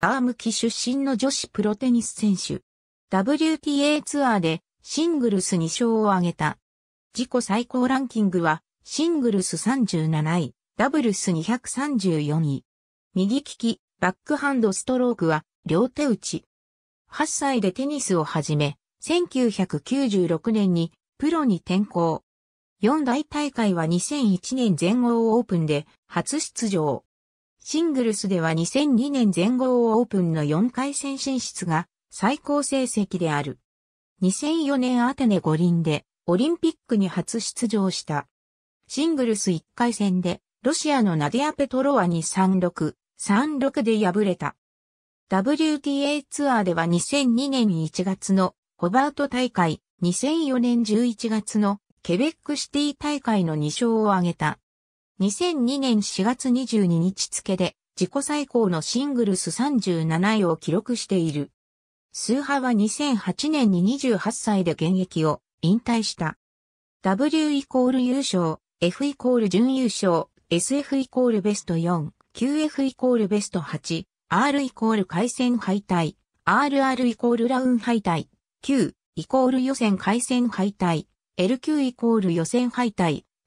アーム機出身の女子プロテニス選手。WTA ツアーでシングルス2勝を挙げた。自己最高ランキングはシングルス37位、ダブルス234位。右利き、バックハンドストロークは両手打ち。8歳でテニスを始め、1996年にプロに転向。四大大会は2001年全豪オープンで初出場。シングルスでは2002年全豪オープンの4回戦進出が最高成績である。2004年アテネ五輪でオリンピックに初出場した。シングルス1回戦でロシアのナディア・ペトロワに36、36で敗れた。WTA ツアーでは2002年1月のホバート大会、2004年11月のケベックシティ大会の2勝を挙げた。2002年4月22日付で自己最高のシングルス37位を記録している。スーハは2008年に28歳で現役を引退した。W イコール優勝、F イコール準優勝、SF イコールベスト4、QF イコールベスト8、R イコール回戦敗退、RR イコールラウン敗退、Q イコール予選回戦敗退、LQ イコール予選敗退、